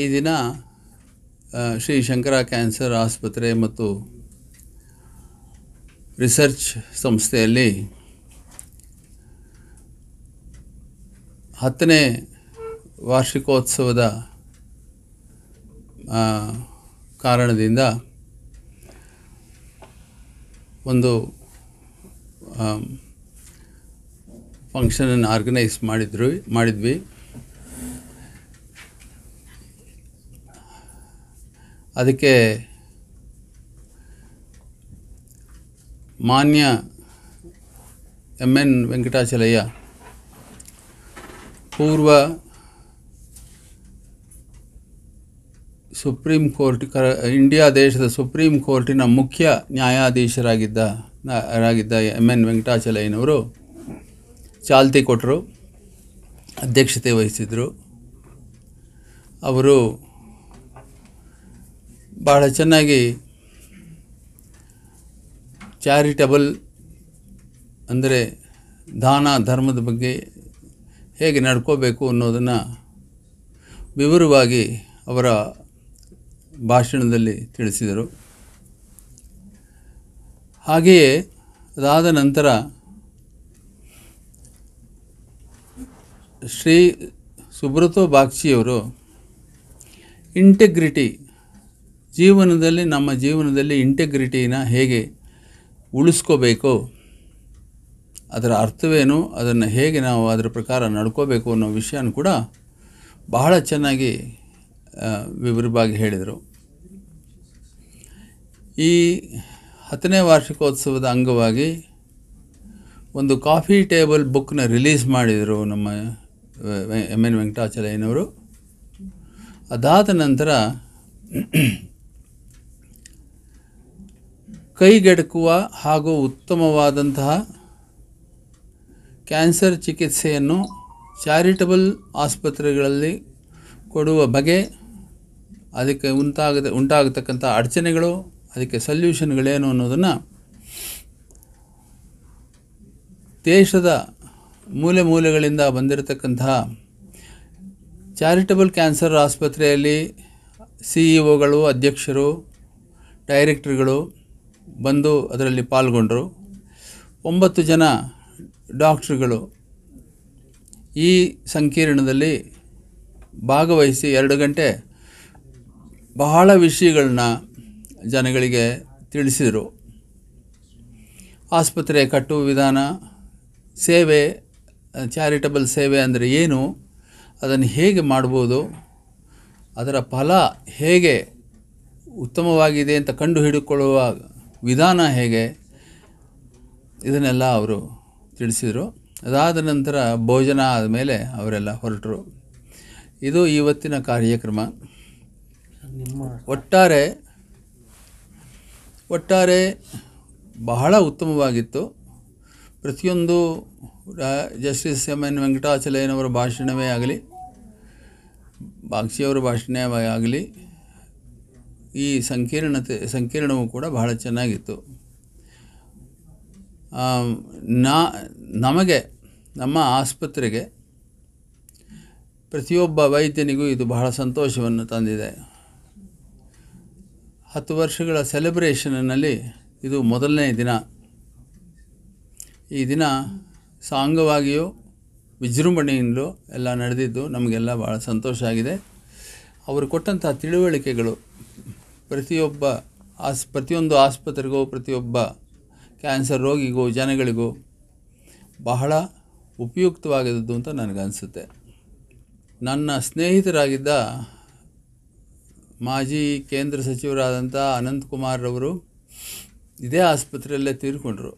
ಈ ದಿನ ಶ್ರೀ ಶಂಕರ ಕ್ಯಾನ್ಸರ್ ಆಸ್ಪತ್ರೆ ಮತ್ತು ರಿಸರ್ಚ್ ಸಂಸ್ಥೆಯಲ್ಲಿ ಹತ್ತನೇ ವಾರ್ಷಿಕೋತ್ಸವದ ಕಾರಣದಿಂದ ಒಂದು ಫಂಕ್ಷನನ್ನು ಆರ್ಗನೈಸ್ ಮಾಡಿದ್ರು ಮಾಡಿದ್ವಿ ಅದಕ್ಕೆ ಮಾನ್ಯ ಎಮ್ ಎನ್ ವೆಂಕಟಾಚಲಯ್ಯ ಪೂರ್ವ ಸುಪ್ರೀಂ ಕೋರ್ಟ್ ಕರ ಇಂಡಿಯಾ ದೇಶದ ಸುಪ್ರೀಂ ಕೋರ್ಟಿನ ಮುಖ್ಯ ನ್ಯಾಯಾಧೀಶರಾಗಿದ್ದ ರಾಗಿದ್ದ ಎಮ್ ಎನ್ ವೆಂಕಟಾಚಲಯ್ಯನವರು ಚಾಲ್ತಿ ಕೊಟ್ಟರು ಅಧ್ಯಕ್ಷತೆ ವಹಿಸಿದರು ಅವರು ಭಾಳ ಚೆನ್ನಾಗಿ ಚಾರಿಟಬಲ್ ಅಂದರೆ ದಾನ ಧರ್ಮದ ಬಗ್ಗೆ ಹೇಗೆ ನಡ್ಕೋಬೇಕು ಅನ್ನೋದನ್ನು ವಿವರವಾಗಿ ಅವರ ಭಾಷಣದಲ್ಲಿ ತಿಳಿಸಿದರು ಹಾಗೆಯೇ ಅದಾದ ನಂತರ ಶ್ರೀ ಸುಬ್ರತೋ ಬಾಕ್ಷಿಯವರು ಇಂಟೆಗ್ರಿಟಿ ಜೀವನದಲ್ಲಿ ನಮ್ಮ ಜೀವನದಲ್ಲಿ ಇಂಟೆಗ್ರಿಟಿನ ಹೇಗೆ ಉಳಿಸ್ಕೋಬೇಕು ಅದರ ಅರ್ಥವೇನು ಅದನ್ನು ಹೇಗೆ ನಾವು ಅದರ ಪ್ರಕಾರ ನಡ್ಕೋಬೇಕು ಅನ್ನೋ ವಿಷಯನೂ ಕೂಡ ಬಹಳ ಚೆನ್ನಾಗಿ ವಿವರವಾಗಿ ಹೇಳಿದರು ಈ ಹತ್ತನೇ ವಾರ್ಷಿಕೋತ್ಸವದ ಅಂಗವಾಗಿ ಒಂದು ಕಾಫಿ ಟೇಬಲ್ ಬುಕ್ನ ರಿಲೀಸ್ ಮಾಡಿದರು ನಮ್ಮ ಎಮ್ ಎನ್ ವೆಂಕಟಾಚಲಯ್ಯನವರು ಅದಾದ ನಂತರ ಕೈಗೆಡಕುವ ಹಾಗೂ ಉತ್ತಮವಾದಂತಹ ಕ್ಯಾನ್ಸರ್ ಚಿಕಿತ್ಸೆಯನ್ನು ಚಾರಿಟಬಲ್ ಆಸ್ಪತ್ರೆಗಳಲ್ಲಿ ಕೊಡುವ ಬಗೆ ಅದಕ್ಕೆ ಉಂಟಾಗದೆ ಉಂಟಾಗತಕ್ಕಂಥ ಅಡಚಣೆಗಳು ಅದಕ್ಕೆ ಸಲ್ಯೂಷನ್ಗಳೇನು ಅನ್ನೋದನ್ನು ದೇಶದ ಮೂಲೆ ಮೂಲೆಗಳಿಂದ ಬಂದಿರತಕ್ಕಂತಹ ಚಾರಿಟಬಲ್ ಕ್ಯಾನ್ಸರ್ ಆಸ್ಪತ್ರೆಯಲ್ಲಿ ಸಿ ಇ ಒಗಳು ಅಧ್ಯಕ್ಷರು ಡೈರೆಕ್ಟ್ರ್ಗಳು ಬಂದು ಅದರಲ್ಲಿ ಪಾಲ್ಗೊಂಡರು ಒಂಬತ್ತು ಜನ ಡಾಕ್ಟ್ರುಗಳು ಈ ಸಂಕೀರ್ಣದಲ್ಲಿ ಭಾಗವಹಿಸಿ ಎರಡು ಗಂಟೆ ಬಹಳ ವಿಷಯಗಳನ್ನ ಜನಗಳಿಗೆ ತಿಳಿಸಿದರು ಆಸ್ಪತ್ರೆ ಕಟ್ಟುವ ವಿಧಾನ ಸೇವೆ ಚಾರಿಟಬಲ್ ಸೇವೆ ಅಂದರೆ ಏನು ಅದನ್ನು ಹೇಗೆ ಮಾಡ್ಬೋದು ಅದರ ಫಲ ಹೇಗೆ ಉತ್ತಮವಾಗಿದೆ ಅಂತ ಕಂಡುಹಿಡಿಕೊಳ್ಳುವ ವಿಧಾನ ಹೇಗೆ ಇದನ್ನೆಲ್ಲ ಅವರು ತಿಳಿಸಿದರು ಅದಾದ ನಂತರ ಭೋಜನ ಆದಮೇಲೆ ಅವರೆಲ್ಲ ಹೊರಟರು ಇದು ಇವತ್ತಿನ ಕಾರ್ಯಕ್ರಮ ಒಟ್ಟಾರೆ ಒಟ್ಟಾರೆ ಬಹಳ ಉತ್ತಮವಾಗಿತ್ತು ಪ್ರತಿಯೊಂದು ಜಸ್ಟಿಸ್ ಎಮ್ ಎನ್ ವೆಂಕಟಾಚಲಯ್ಯನವರ ಭಾಷಣವೇ ಆಗಲಿ ಬಾಗ್ಚಿಯವರ ಭಾಷಣವೇ ಆಗಲಿ ಈ ಸಂಕೀರ್ಣತೆ ಸಂಕೀರ್ಣವೂ ಕೂಡ ಬಹಳ ಚೆನ್ನಾಗಿತ್ತು ನಾ ನಮಗೆ ನಮ್ಮ ಆಸ್ಪತ್ರೆಗೆ ಪ್ರತಿಯೊಬ್ಬ ವೈದ್ಯನಿಗೂ ಇದು ಬಹಳ ಸಂತೋಷವನ್ನು ತಂದಿದೆ ಹತ್ತು ವರ್ಷಗಳ ಸೆಲೆಬ್ರೇಷನ್ನಲ್ಲಿ ಇದು ಮೊದಲನೇ ದಿನ ಈ ದಿನ ಸಾಂಗವಾಗಿಯೂ ವಿಜೃಂಭಣೆಯಿಂದಲೂ ಎಲ್ಲ ನಡೆದಿದ್ದು ನಮಗೆಲ್ಲ ಭಾಳ ಸಂತೋಷ ಆಗಿದೆ ಅವರು ಕೊಟ್ಟಂತಹ ತಿಳುವಳಿಕೆಗಳು ಪ್ರತಿಯೊಬ್ಬ ಆಸ್ ಪ್ರತಿಯೊಂದು ಆಸ್ಪತ್ರೆಗೂ ಪ್ರತಿಯೊಬ್ಬ ಕ್ಯಾನ್ಸರ್ ರೋಗಿಗೂ ಜನಗಳಿಗೂ ಬಹಳ ಉಪಯುಕ್ತವಾಗಿದ್ದದ್ದು ಅಂತ ನನಗನ್ಸುತ್ತೆ ನನ್ನ ಸ್ನೇಹಿತರಾಗಿದ್ದ ಮಾಜಿ ಕೇಂದ್ರ ಸಚಿವರಾದಂಥ ಅನಂತಕುಮಾರ್ರವರು ಇದೇ ಆಸ್ಪತ್ರೆಯಲ್ಲೇ ತೀರ್ಕೊಂಡ್ರು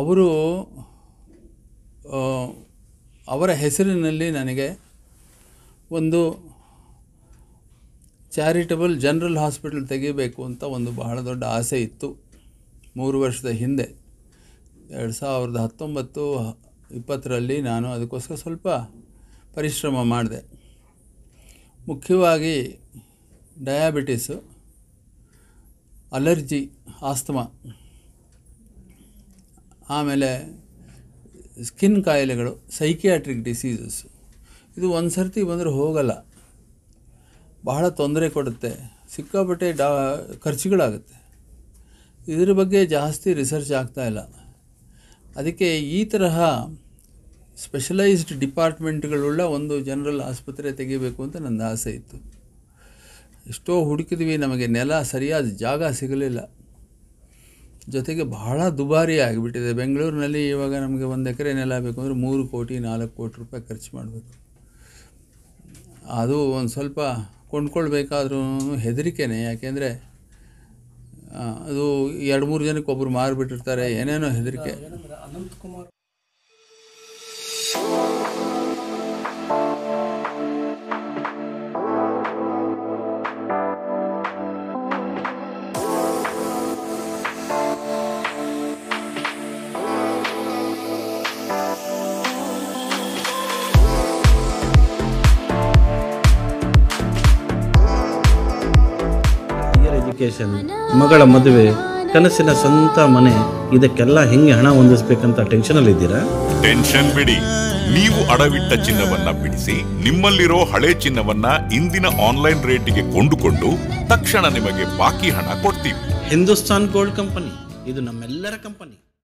ಅವರು ಅವರ ಹೆಸರಿನಲ್ಲಿ ನನಗೆ ಒಂದು ಚಾರಿಟಬಲ್ ಜನರಲ್ ಹಾಸ್ಪಿಟಲ್ ತೆಗಿಬೇಕು ಅಂತ ಒಂದು ಬಹಳ ದೊಡ್ಡ ಆಸೆ ಇತ್ತು ಮೂರು ವರ್ಷದ ಹಿಂದೆ ಎರಡು ಸಾವಿರದ ಹತ್ತೊಂಬತ್ತು ಇಪ್ಪತ್ತರಲ್ಲಿ ನಾನು ಅದಕ್ಕೋಸ್ಕರ ಸ್ವಲ್ಪ ಪರಿಶ್ರಮ ಮಾಡಿದೆ ಮುಖ್ಯವಾಗಿ ಡಯಾಬಿಟಿಸು ಅಲರ್ಜಿ ಆಸ್ತಮ ಆಮೇಲೆ ಸ್ಕಿನ್ ಕಾಯಿಲೆಗಳು ಸೈಕಿಯಾಟ್ರಿಕ್ ಡಿಸೀಸಸ್ ಇದು ಒಂದು ಸರ್ತಿ ಬಂದರೆ ಹೋಗಲ್ಲ ಬಹಳ ತೊಂದರೆ ಕೊಡುತ್ತೆ ಸಿಕ್ಕಾಪಟ್ಟೆ ಡಾ ಖರ್ಚುಗಳಾಗುತ್ತೆ ಇದ್ರ ಬಗ್ಗೆ ಜಾಸ್ತಿ ರಿಸರ್ಚ್ ಆಗ್ತಾ ಇಲ್ಲ ಅದಕ್ಕೆ ಈ ತರಹ ಸ್ಪೆಷಲೈಸ್ಡ್ ಡಿಪಾರ್ಟ್ಮೆಂಟ್ಗಳುಳ್ಳ ಒಂದು ಜನರಲ್ ಆಸ್ಪತ್ರೆ ತೆಗಿಬೇಕು ಅಂತ ನನ್ನ ಆಸೆ ಇತ್ತು ಎಷ್ಟೋ ಹುಡುಕಿದ್ವಿ ನಮಗೆ ನೆಲ ಸರಿಯಾದ ಜಾಗ ಸಿಗಲಿಲ್ಲ ಜೊತೆಗೆ ಬಹಳ ದುಬಾರಿ ಆಗಿಬಿಟ್ಟಿದೆ ಬೆಂಗಳೂರಿನಲ್ಲಿ ಇವಾಗ ನಮಗೆ ಒಂದು ಎಕರೆ ನೆಲ ಬೇಕು ಅಂದರೆ ಮೂರು ಕೋಟಿ ನಾಲ್ಕು ಕೋಟಿ ರೂಪಾಯಿ ಖರ್ಚು ಮಾಡಬೇಕು ಅದು ಒಂದು ಸ್ವಲ್ಪ ಕೊಂಡ್ಕೊಳ್ಬೇಕಾದ್ರೂ ಹೆದರಿಕೆನೇ ಯಾಕೆಂದರೆ ಅದು ಎರಡು ಮೂರು ಜನಕ್ಕೆ ಒಬ್ಬರು ಮಾರಿಬಿಟ್ಟಿರ್ತಾರೆ ಏನೇನೋ ಹೆದರಿಕೆ ಮಗಳ ಮದುವೆ ಕನಸಿನ ಸ್ವಂತ ಮನೆ ಇದಕ್ಕೆಲ್ಲ ಹೆಂಗೆ ಹಣ ಹೊಂದಿಸ್ಬೇಕಂತ ಟೆನ್ಷನ್ ಇದ್ದೀರಾ ಟೆನ್ಷನ್ ಬಿಡಿ ನೀವು ಅಡವಿಟ್ಟ ಚಿನ್ನವನ್ನ ಬಿಡಿಸಿ ನಿಮ್ಮಲ್ಲಿರೋ ಹಳೆ ಚಿನ್ನವನ್ನ ಇಂದಿನ ಆನ್ಲೈನ್ ರೇಟಿಗೆ ಕೊಂಡುಕೊಂಡು ತಕ್ಷಣ ನಿಮಗೆ ಬಾಕಿ ಹಣ ಕೊಡ್ತೀವಿ ಹಿಂದೂಸ್ತಾನ್ ಗೋಲ್ಡ್ ಕಂಪನಿ ಇದು ನಮ್ಮೆಲ್ಲರ ಕಂಪನಿ